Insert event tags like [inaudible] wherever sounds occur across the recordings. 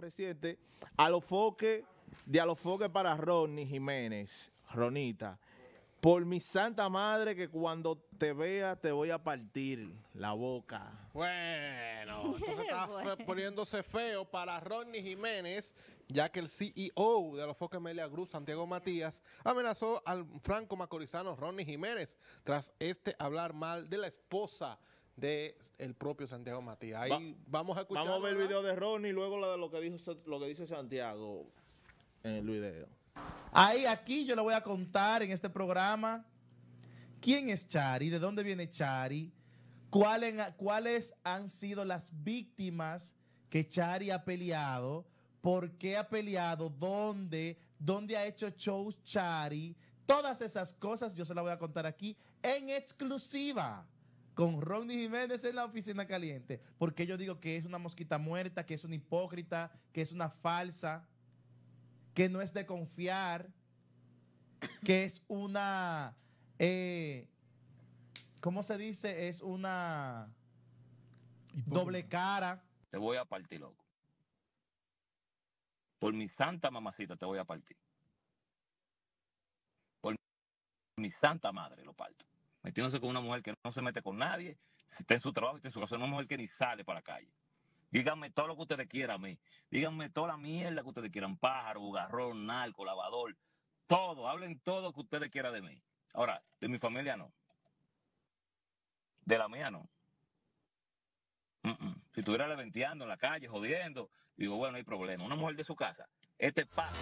reciente, a los foques, de a los foques para Ronnie Jiménez, Ronita. Por mi santa madre que cuando te vea te voy a partir la boca. Bueno, [laughs] entonces está poniéndose feo para Ronnie Jiménez, ya que el CEO de los Foques Melia Cruz, Santiago Matías, amenazó al franco macorizano Ronnie Jiménez tras este hablar mal de la esposa de el propio Santiago Matías. Ahí vamos a escuchar. Vamos a ver el video de Ronnie y luego lo que dijo lo que dice Santiago en el video. Ahí aquí yo le voy a contar en este programa quién es Chari, de dónde viene Chari, cuáles, cuáles han sido las víctimas que Chari ha peleado, por qué ha peleado, dónde, dónde ha hecho shows Chari. Todas esas cosas yo se las voy a contar aquí en exclusiva con Ronnie Jiménez en la oficina caliente, porque yo digo que es una mosquita muerta, que es una hipócrita, que es una falsa, que no es de confiar, que es una, eh, ¿cómo se dice? Es una doble cara. Te voy a partir, loco. Por mi santa mamacita te voy a partir. Por mi santa madre lo parto metiéndose con una mujer que no se mete con nadie, está en su trabajo, está en su casa, una mujer que ni sale para la calle. Díganme todo lo que ustedes quieran a mí. Díganme toda la mierda que ustedes quieran. Pájaro, bugarrón, narco, lavador. Todo. Hablen todo lo que ustedes quieran de mí. Ahora, de mi familia no. De la mía no. Si estuviera leventeando en la calle, jodiendo, digo, bueno, hay problema. Una mujer de su casa. Este es paz.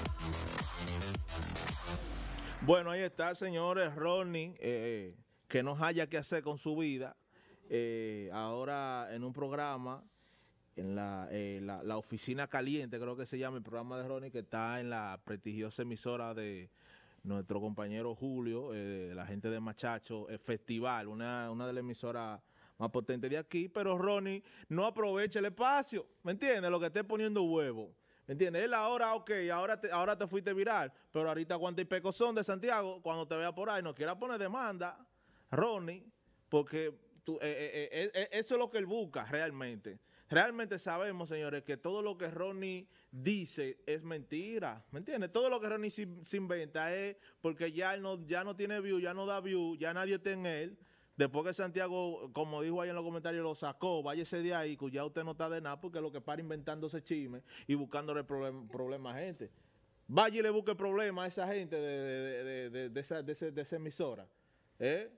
Bueno, ahí está, señores. Ronnie. Eh, que no haya que hacer con su vida, eh, ahora en un programa, en eh, la, Oficina Caliente, creo que se llama el programa de Ronnie, que está en la prestigiosa emisora de nuestro compañero Julio, eh, la gente de Machacho, Festival, una, de las emisoras más potentes de aquí, pero Ronnie no aprovecha el espacio, ¿me entiendes? Lo que esté poniendo huevo. ¿Me entiendes? Él ahora, ok, ahora te, ahora te fuiste viral, pero ahorita cuántos y son de Santiago, cuando te vea por ahí, no quiera poner demanda. Ronnie, porque eh, eh, eh, eso es lo que él busca realmente. Realmente sabemos, señores, que todo lo que Ronnie dice es mentira, ¿me entiendes? Todo lo que Ronnie se, inventa es porque ya, no, ya no tiene view, ya no da view, ya nadie está en él. Después que Santiago, como dijo ahí en los comentarios, lo sacó, váyese de ahí, que ya usted no está de nada, porque lo que para inventándose chisme y buscándole problemas a gente. Vaya y le busque problemas a esa gente de, esa, esa, emisora. ¿Eh?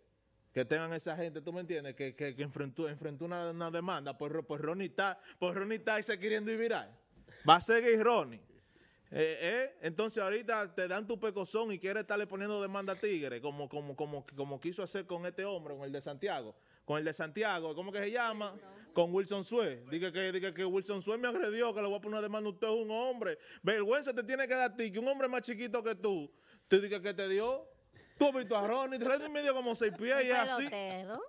que tengan esa gente, ¿tú me entiendes? Que, que, enfrentó, una, demanda por, Ronnie está, por y se queriendo ir viral. Va a seguir Ronnie. Eh, eh, entonces ahorita te dan tu pecozón y quieres estarle poniendo demanda a Tigre, como, como, como, como quiso hacer con este hombre, con el de Santiago. Con el de Santiago, ¿cómo que se llama? Con Wilson Suez, Dije que, que Wilson Suez me agredió, que le voy a poner una demanda. Usted es un hombre. Vergüenza te tiene que dar a ti, que un hombre más chiquito que tú, te dices que te dio Tú has a Ronnie, y medio como seis pies y así.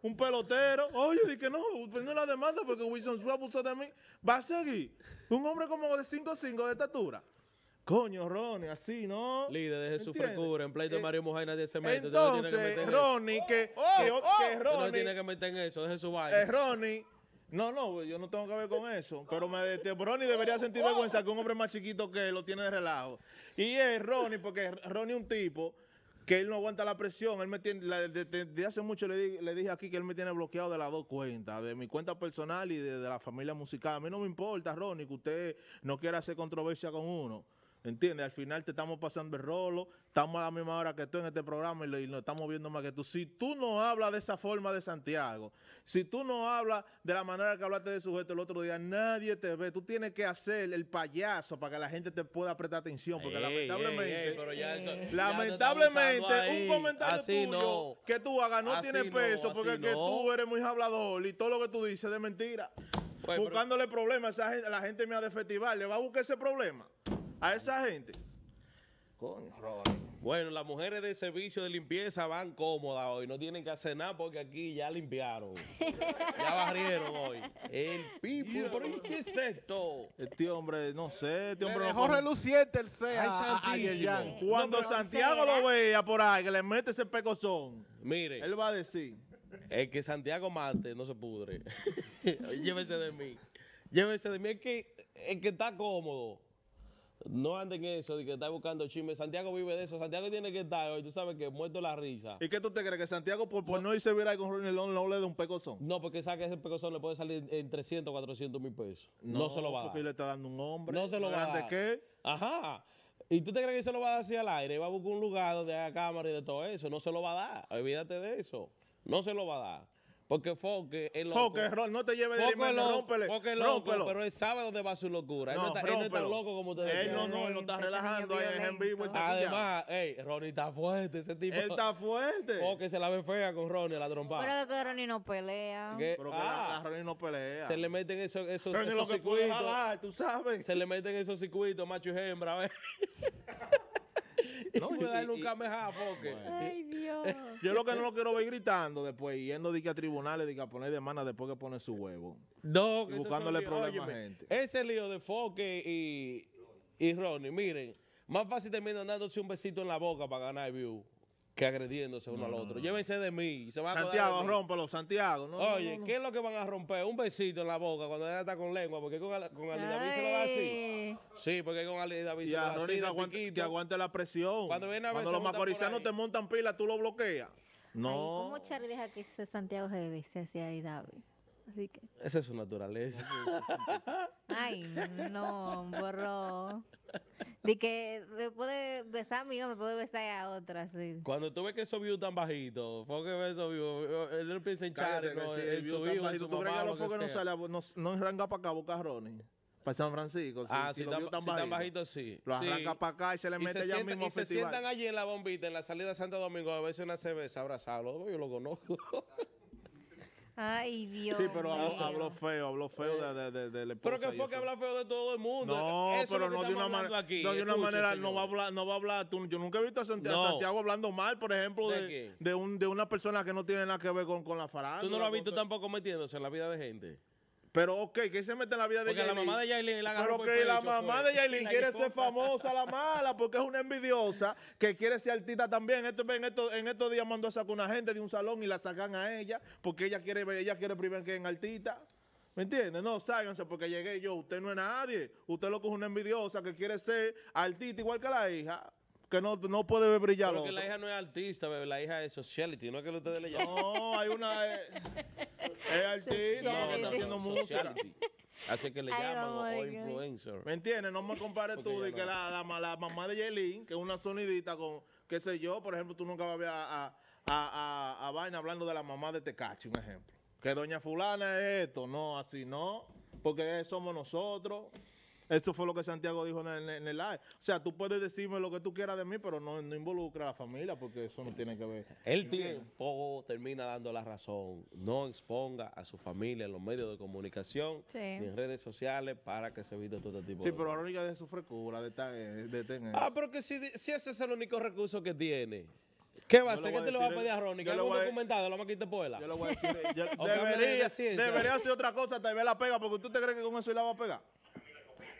Un pelotero. Oye, dije, no, no la demanda porque Wilson Sue abusó de mí. Va a seguir. Un hombre como de 5 5 de estatura. Coño, Ronnie, así, ¿no? Líder, deje su frescura. En pleito de eh, Mario Mujay nadie se mete. Entonces, Ronnie, que, oh, que, oh, oh. Ronnie... no tiene que meter en eso, eh, Ronnie... No, no, yo no tengo que ver con eso. Pero me Ronnie debería sentir vergüenza que un hombre más chiquito que él lo tiene de relajo. Y es Ronnie, porque Ronnie es un tipo que él no aguanta la presión. Él me de, hace mucho le, dije aquí que él me tiene bloqueado de las dos cuentas, de mi cuenta personal y de, de la familia musical. A mí no me importa, Ronnie, que usted no quiera hacer controversia con uno. ¿Entiendes? Al final te estamos pasando el rolo, estamos a la misma hora que tú en este programa y, nos estamos viendo más que tú. Si tú no hablas de esa forma de Santiago, si tú no hablas de la manera que hablaste de sujeto el otro día, nadie te ve. Tú tienes que hacer el payaso para que la gente te pueda prestar atención, porque lamentablemente, lamentablemente, un comentario tuyo que tú hagas no tiene peso, porque tú eres muy hablador y todo lo que tú dices es de mentira. Pues, Buscándole problemas, la gente me ha de le va a buscar ese problema a esa gente. Bueno, las mujeres de servicio de limpieza van cómodas hoy. No tienen que hacer nada porque aquí ya limpiaron. [laughs] ya barrieron hoy. El pipo. qué es esto? Este hombre, no sé. Este hombre no. reluciente el sea. Ay, Cuando Santiago lo vea por ahí, que le mete ese pecozón. Mire. Él va a decir. El que Santiago mate no se pudre. [laughs] Llévese de mí. Llévese de mí. es que, el que está cómodo no anden eso de que está buscando chisme. Santiago vive de eso. Santiago tiene que estar hoy. Tú sabes que muerto la risa. ¿Y qué tú te crees? ¿Que Santiago por, por no, no ver a con Ronnie Long no le dé un pecozón? No, porque sabe que ese pecozón le puede salir en 300 400 mil pesos. No, se lo va a dar. Porque le está dando un hombre. No se lo va a dar. qué? Ajá. ¿Y tú te crees que se lo va a dar así al aire? Va a buscar un lugar donde haya cámara y de todo eso. No se lo va a dar. Olvídate de eso. No se lo va a dar. Porque Foque es loco. Foque, no te lleves de alimento, rómpele. Foque rómpelo. pero él sabe dónde va su locura. No, él, no está, loco como ustedes Él no, no, él no está relajando ahí en vivo. Además, ey, Ronnie está fuerte, ese tipo. Él está fuerte. Foque se la ve fea con Ronnie, la trompada. Pero que Ronnie no pelea. Pero que ah, la, Ronnie no pelea. Se le meten esos, esos, Ronnie lo que circuitos. Puede tú sabes. Se le meten esos circuitos, macho y hembra, a ver. [laughs] No, voy nunca me Ay, Dios. [laughs] Yo lo que no lo quiero ver gritando después, yendo de que a tribunales, de que a poner demanda después que pone su huevo. No, y buscándole problemas a gente. Ese lío de Foque y, y Ronnie, miren, más fácil termina dándose un besito en la boca para ganar el view que agrediéndose uno al otro. Llévense de mí. Santiago, rompelo, Santiago. Oye, ¿qué es lo que van a romper? Un besito en la boca cuando ella está con lengua, porque con, con Ali David se lo va así. Sí, porque con Ali David se lo a así. Aguante, que aguante la presión. Cuando, viene los macorizanos te montan pila, tú lo bloqueas. No. ¿Cómo Charlie deja que Santiago se bese hacia David? Así que. Esa es su naturaleza. Ay, no, borró. De que me puede besar a mí o me puede besar a otra, así. Cuando tú ves que esos views tan bajitos, fue que ves esos views, él piensa en No, view tan bajito, eh, ¿tú que los no sale, no, arranca para acá, Ronnie? Para San Francisco, ah, si, lo vio tan, bajito, sí. Lo arranca para acá y se le mete ya mismo Y festival. se sientan allí en la bombita, en la salida de Santo Domingo, a veces una cerveza abrazarlo. Yo lo conozco. Ay, Dios. Sí, pero habló, habló feo, habló feo de, de, de, Pero que fue que habló feo de todo el mundo. No, pero no de, una no de una manera, no va a hablar, no va a hablar. yo nunca he visto a Santiago, hablando mal, por ejemplo, de, un, de una persona que no tiene nada que ver con, con la farándula. Tú no lo has visto tampoco metiéndose en la vida de gente. Pero, ok, que se mete en la vida de porque la mamá de la Pero que la mamá de Yailin quiere ser famosa, la mala, porque es una envidiosa que quiere ser artista también. Esto, en, estos, en estos días mandó a sacar una gente de un salón y la sacan a ella, porque ella quiere, ella quiere primero que es artista. ¿Me entiendes? No, ságanse porque llegué yo. Usted no es nadie. Usted lo que es una envidiosa que quiere ser artista igual que la hija que no, no puede brillar. Porque la hija no es artista, bebé, la hija es sociality, no es que ustedes le llaman. No, hay una. Eh, es, artista que está haciendo música. Así que le llaman o, influencer. ¿Me entiendes? No me compares tú de que la, la, mamá de Yelin, que es una sonidita con, qué sé yo, por ejemplo, tú nunca vas a ver a, a, a, Vaina hablando de la mamá de Tecachi, un ejemplo. Que doña fulana es esto, no, así no, porque somos nosotros. Eso fue lo que Santiago dijo en el, live. O sea, tú puedes decirme lo que tú quieras de mí, pero no, no involucra a la familia porque eso no tiene que ver. El tiempo termina dando la razón. No exponga a su familia en los medios de comunicación ni en redes sociales para que se evite todo este tipo de Sí, pero única de su frecura eh, de, Ah, pero que si, si ese es el único recurso que tiene. ¿Qué va a hacer? ¿Qué te lo va a pedir a Ronnie? voy un documentado? ¿Lo vamos a quitar por Yo le voy a decir. [laughs] debería, hacer otra cosa, tal vez la pega, porque tú te crees que con eso la va a pegar.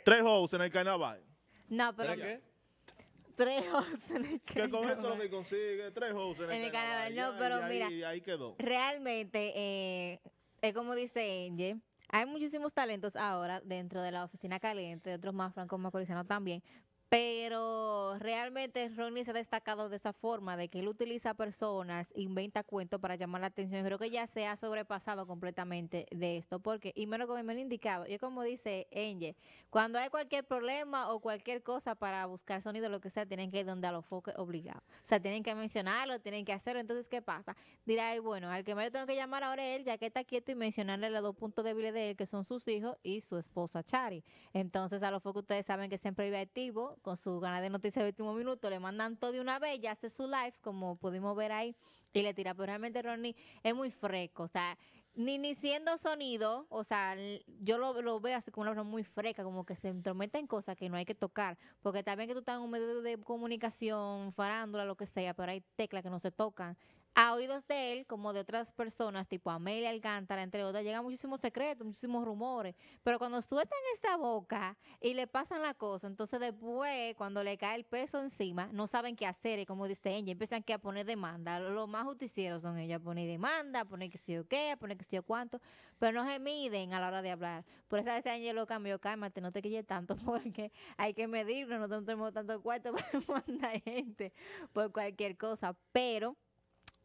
Tres hoes en el carnaval. No, pero. ¿Tres qué? Tres hoes en el carnaval. Que con eso lo que consigue, tres hoes en, el carnaval. No, pero mira. Y ahí quedó. Realmente, eh, es como dice Angie. Hay muchísimos talentos ahora dentro de la oficina caliente, otros más francos, más colisionados también, pero realmente Ronnie se ha destacado de esa forma, de que él utiliza personas, inventa cuentos para llamar la atención. Creo que ya se ha sobrepasado completamente de esto, porque, y menos como me han indicado, yo como dice Angel, cuando hay cualquier problema o cualquier cosa para buscar sonido, lo que sea, tienen que ir donde a los focos obligados. O sea, tienen que mencionarlo, tienen que hacerlo. Entonces, ¿qué pasa? Dirá bueno, al que me tengo que llamar ahora es él, ya que está quieto, y mencionarle los dos puntos débiles de él, que son sus hijos y su esposa Chari. Entonces, a los focos ustedes saben que siempre vive activo con su gana de noticias de último minuto, le mandan todo de una vez, ya hace su live, como pudimos ver ahí, y le tira. Pero realmente Ronnie es muy fresco, o sea, ni, ni siendo sonido, o sea, yo lo, lo veo así como una persona muy fresca, como que se entrometa en cosas que no hay que tocar, porque también que tú estás en un medio de comunicación, farándula, lo que sea, pero hay teclas que no se tocan, a oídos de él, como de otras personas, tipo Amelia Alcántara, entre otras, llegan muchísimos secretos, muchísimos rumores. Pero cuando sueltan esta boca y le pasan la cosa, entonces después, cuando le cae el peso encima, no saben qué hacer. Y como dice ella, empiezan que a poner demanda. Lo más justicieros son ellos, a poner demanda, poner que si o qué, a poner que sí o cuánto. Pero no se miden a la hora de hablar. Por eso a veces lo cambió, cálmate, no te quilles tanto, [laughs] porque hay que medirnos, no tenemos tanto cuarto [laughs] para mandar gente por cualquier cosa. Pero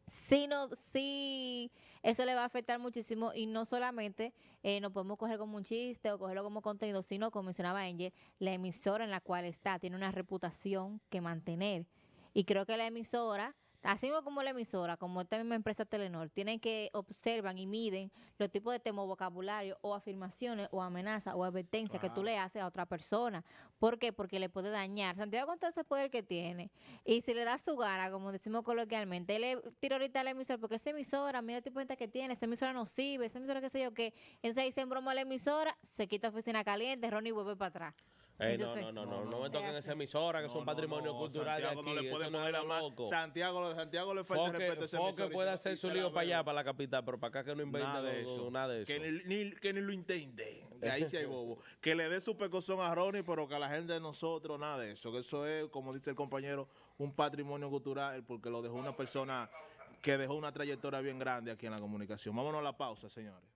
sí, no, sí, eso le va a afectar muchísimo y no solamente eh, nos podemos coger como un chiste o cogerlo como contenido, sino, como mencionaba Angel, la emisora en la cual está tiene una reputación que mantener. Y creo que la emisora así como la emisora, como esta misma empresa Telenor, tienen que observan y miden los tipos de temo vocabulario o afirmaciones o amenazas o advertencias que tú le haces a otra persona. ¿Por qué? Porque le puede dañar. Santiago con todo ese poder que tiene y si le da su gara, como decimos coloquialmente, le tiro ahorita a la emisora porque esa emisora, mira el tipo de gente que tiene, esa emisora no sirve, esa emisora qué sé yo qué. Entonces dicen broma la emisora, se quita oficina caliente, Ronnie vuelve para atrás no, no, no, no, me toquen esa emisora que es un patrimonio cultural. Santiago aquí. no le puede poner la mano. Santiago, Santiago le falta respeto a esa emisora. puede hacer su lío para allá, para la capital, pero para acá que no invente nada de eso. Nada de eso. Que, ni, que, ni, lo intente. Que ahí sí hay bobo. que le dé su pecozón a Ronnie, pero que a la gente de nosotros nada de eso. Que eso es, como dice el compañero, un patrimonio cultural porque lo dejó una persona que dejó una trayectoria bien grande aquí en la comunicación. Vámonos a la pausa, señores.